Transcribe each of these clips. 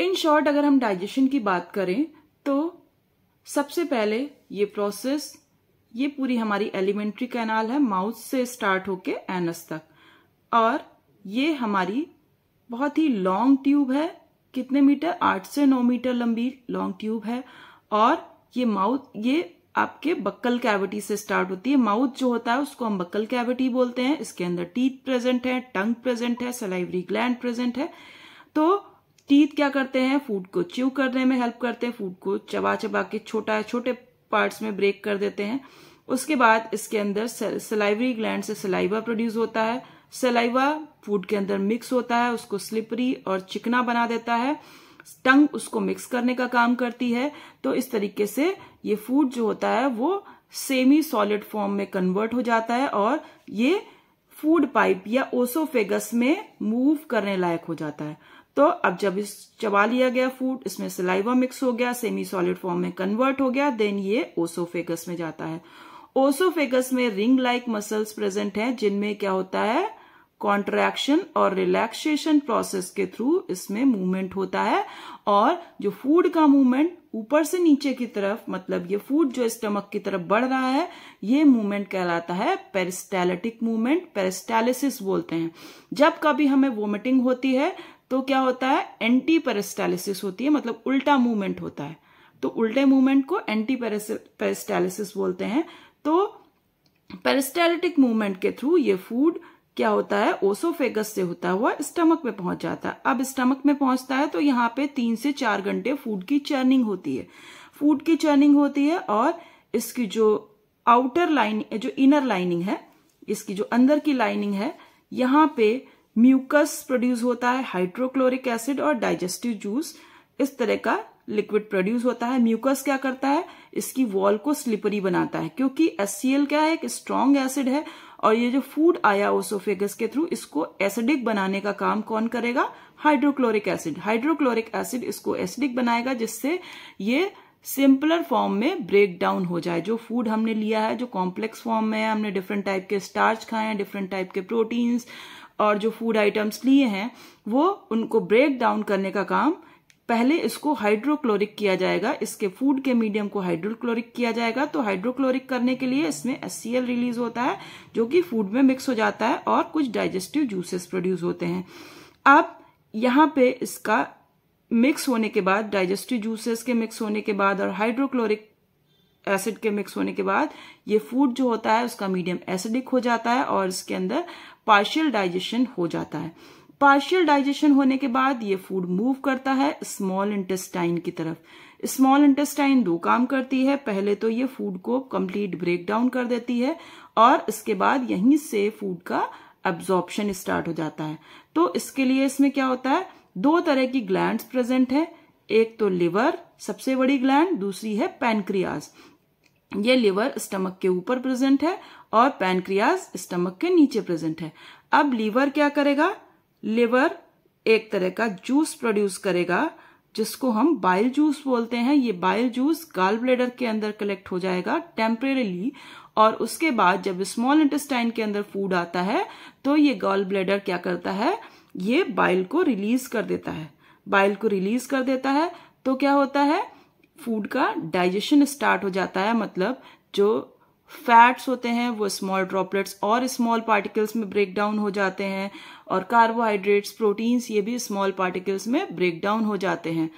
in short अगर हम digestion की बात करें तो सबसे पहले ये प्रोसेस ये पूरी हमारी एलिमेंट्री कैनाल है माउथ से स्टार्ट होके एनस तक और ये हमारी बहुत ही लॉन्ग ट्यूब है कितने मीटर आठ से नौ मीटर लंबी लॉन्ग ट्यूब है और ये माउथ ये आपके बक्कल कैविटी से स्टार्ट होती है माउथ जो होता है उसको हम बक्कल कैविटी बोलते हैं इसके अंदर टीथ प्रेजेंट है टंग प्रेजेंट है सलाइवरी ग्लैंड प्रेजेंट है तो टीथ क्या करते हैं फूड को च्यू करने में हेल्प करते हैं फूड को चबा चबा के छोटा छोटे पार्ट्स में ब्रेक कर देते हैं उसके बाद इसके अंदर सलाइवरी ग्लैंड से सलाइवा प्रोड्यूस होता है सलाइवा फूड के अंदर मिक्स होता है उसको स्लिपरी और चिकना बना देता है टंग उसको मिक्स करने का काम करती है तो इस तरीके से ये फूड जो होता है वो सेमी सॉलिड फॉर्म में कन्वर्ट हो जाता है और ये फूड पाइप या ओसोफेगस में मूव करने लायक हो जाता है तो अब जब इस चबा लिया गया फूड इसमें सिलाइवा मिक्स हो गया सेमी सॉलिड फॉर्म में कन्वर्ट हो गया देन ये ओसोफेगस में जाता है ओसोफेगस में रिंग लाइक मसल्स प्रेजेंट हैं जिनमें क्या होता है कॉन्ट्रैक्शन और रिलैक्सेशन प्रोसेस के थ्रू इसमें मूवमेंट होता है और जो फूड का मूवमेंट ऊपर से नीचे की तरफ मतलब ये फूड जो स्टमक की तरफ बढ़ रहा है ये मूवमेंट कहलाता है पेरिस्टैलिटिक मूवमेंट पेरिस्टैलिसिस बोलते हैं जब कभी हमें वोमिटिंग होती है तो क्या होता है एंटी पेरिस्टैलिसिस होती है मतलब उल्टा मूवमेंट होता है तो उल्टे मूवमेंट को एंटी पेरिस्टैलिसिस बोलते हैं तो पेरिस्टैलिटिक मूवमेंट के थ्रू ये फूड क्या होता है ओसोफेगस से होता हुआ स्टमक में पहुंच जाता है अब स्टमक में पहुंचता है तो यहाँ पे तीन से चार घंटे फूड की चर्निंग होती है फूड की चर्निंग होती है और इसकी जो आउटर लाइन जो इनर लाइनिंग है इसकी जो अंदर की लाइनिंग है यहाँ पे म्यूकस प्रोड्यूस होता है हाइड्रोक्लोरिक एसिड और डाइजेस्टिव जूस इस तरह का लिक्विड प्रोड्यूस होता है म्यूकस क्या करता है इसकी वॉल को स्लिपरी बनाता है क्योंकि एस क्या है एक स्ट्रांग एसिड है और ये जो फूड आया ओसोफेगस के थ्रू इसको एसिडिक बनाने का काम कौन करेगा हाइड्रोक्लोरिक एसिड हाइड्रोक्लोरिक एसिड इसको एसिडिक बनाएगा जिससे ये सिंपलर फॉर्म में ब्रेक डाउन हो जाए जो फूड हमने लिया है जो कॉम्प्लेक्स फॉर्म में है हमने डिफरेंट टाइप के स्टार्च खाए हैं डिफरेंट टाइप के प्रोटीन्स और जो फूड आइटम्स लिए हैं वो उनको ब्रेक डाउन करने का काम पहले इसको हाइड्रोक्लोरिक किया जाएगा इसके फूड के मीडियम को हाइड्रोक्लोरिक किया जाएगा तो हाइड्रोक्लोरिक करने के लिए इसमें एस रिलीज होता है जो कि फूड में मिक्स हो जाता है और कुछ डाइजेस्टिव जूसेस प्रोड्यूस होते हैं अब यहाँ पे इसका मिक्स होने के बाद डाइजेस्टिव जूसेस के मिक्स होने के बाद और हाइड्रोक्लोरिक एसिड के मिक्स होने के बाद ये फूड जो होता है उसका मीडियम एसिडिक हो जाता है और इसके अंदर पार्शियल डाइजेशन हो जाता है पार्शियल डाइजेशन होने के बाद ये फूड मूव करता है स्मॉल इंटेस्टाइन की तरफ स्मॉल इंटेस्टाइन दो काम करती है पहले तो ये फूड को कंप्लीट ब्रेक डाउन कर देती है और इसके बाद यहीं से फूड का एब्जॉर्प्शन स्टार्ट हो जाता है तो इसके लिए इसमें क्या होता है दो तरह की ग्लैंड प्रेजेंट है एक तो लिवर सबसे बड़ी ग्लैंड दूसरी है पैनक्रियाज ये लिवर स्टमक के ऊपर प्रेजेंट है और पैनक्रियाज स्टमक के नीचे प्रेजेंट है अब लीवर क्या करेगा लिवर एक तरह का जूस प्रोड्यूस करेगा जिसको हम बाइल जूस बोलते हैं ये बाइल जूस गाल ब्लेडर के अंदर कलेक्ट हो जाएगा टेम्परेली और उसके बाद जब स्मॉल इंटेस्टाइन के अंदर फूड आता है तो ये गॉल ब्लेडर क्या करता है ये बाइल को रिलीज कर देता है बाइल को रिलीज कर देता है तो क्या होता है फूड का डाइजेशन स्टार्ट हो जाता है मतलब जो फैट्स होते हैं वो स्मॉल ड्रॉपलेट्स और स्मॉल पार्टिकल्स में ब्रेक डाउन हो जाते हैं और कार्बोहाइड्रेट्स प्रोटीन्स ये भी स्मॉल पार्टिकल्स में ब्रेक डाउन हो जाते हैं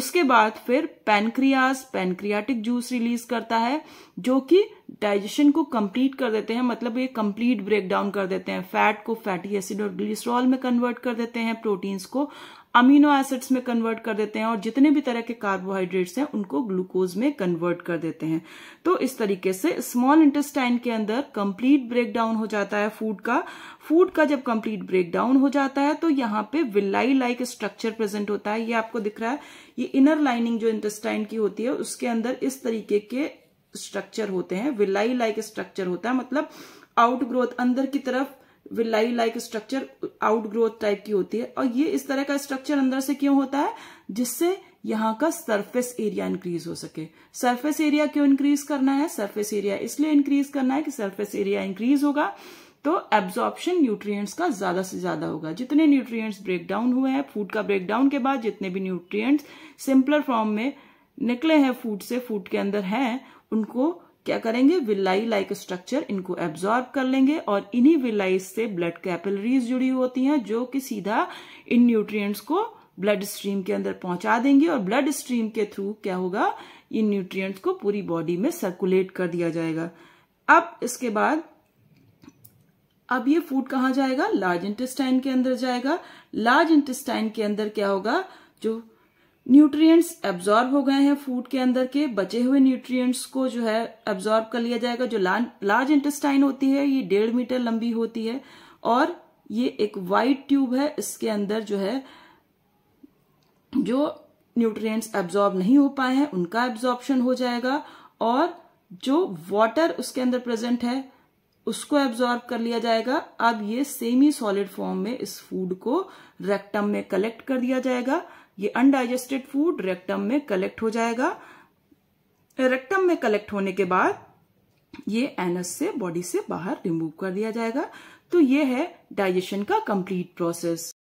उसके बाद फिर पैनक्रियास पेनक्रियाटिक जूस रिलीज करता है जो कि डाइजेशन को कंप्लीट कर देते हैं मतलब ये कंप्लीट ब्रेक डाउन कर देते हैं फैट को फैटी एसिड और ग्लिसरॉल में कन्वर्ट कर देते हैं प्रोटीन्स को अमीनो एसिड्स में कन्वर्ट कर देते हैं और जितने भी तरह के कार्बोहाइड्रेट्स हैं उनको ग्लूकोज में कन्वर्ट कर देते हैं तो इस तरीके से स्मॉल इंटेस्टाइन के अंदर कंप्लीट ब्रेकडाउन हो जाता है फूड का फूड का जब कंप्लीट ब्रेकडाउन हो जाता है तो यहाँ पे विलाई लाइक स्ट्रक्चर प्रेजेंट होता है ये आपको दिख रहा है ये इनर लाइनिंग जो इंटेस्टाइन की होती है उसके अंदर इस तरीके के स्ट्रक्चर होते हैं विलाई लाइक स्ट्रक्चर होता है मतलब आउट ग्रोथ अंदर की तरफ villi like structure out growth type की होती है और ये इस तरह का स्ट्रक्चर अंदर से क्यों होता है जिससे यहाँ का सरफेस एरिया इंक्रीज हो सके सरफेस एरिया क्यों इंक्रीज करना है सरफेस एरिया इसलिए इंक्रीज करना है कि सरफेस एरिया इंक्रीज होगा तो एब्जॉर्प्शन न्यूट्रिएंट्स का ज्यादा से ज्यादा होगा जितने न्यूट्रिएंट्स ब्रेक डाउन हुए हैं फूड का ब्रेक डाउन के बाद जितने भी न्यूट्रिएंट्स सिंपलर फॉर्म में निकले हैं फूड से फूड के अंदर हैं उनको क्या करेंगे विलाई लाइक स्ट्रक्चर इनको एब्जॉर्ब कर लेंगे और इन्हीं विलाइज से ब्लड कैपिलरीज जुड़ी होती हैं जो कि सीधा इन न्यूट्रिएंट्स को ब्लड स्ट्रीम के अंदर पहुंचा देंगे और ब्लड स्ट्रीम के थ्रू क्या होगा इन न्यूट्रिएंट्स को पूरी बॉडी में सर्कुलेट कर दिया जाएगा अब इसके बाद अब ये फूड कहाँ जाएगा लार्ज इंटेस्टाइन के अंदर जाएगा लार्ज इंटेस्टाइन के अंदर क्या होगा जो न्यूट्रिएंट्स एब्जॉर्ब हो गए हैं फूड के अंदर के बचे हुए न्यूट्रिएंट्स को जो है एब्जॉर्ब कर लिया जाएगा जो लार्ज इंटेस्टाइन होती है ये डेढ़ मीटर लंबी होती है और ये एक वाइट ट्यूब है इसके अंदर जो है जो न्यूट्रिएंट्स एब्जॉर्ब नहीं हो पाए हैं उनका एब्जॉर्बशन हो जाएगा और जो वाटर उसके अंदर प्रेजेंट है उसको एब्जॉर्ब कर लिया जाएगा अब ये सेमी सॉलिड फॉर्म में इस फूड को रेक्टम में कलेक्ट कर दिया जाएगा ये अनडाइजेस्टेड फूड रेक्टम में कलेक्ट हो जाएगा रेक्टम में कलेक्ट होने के बाद ये एनस से बॉडी से बाहर रिमूव कर दिया जाएगा तो ये है डाइजेशन का कंप्लीट प्रोसेस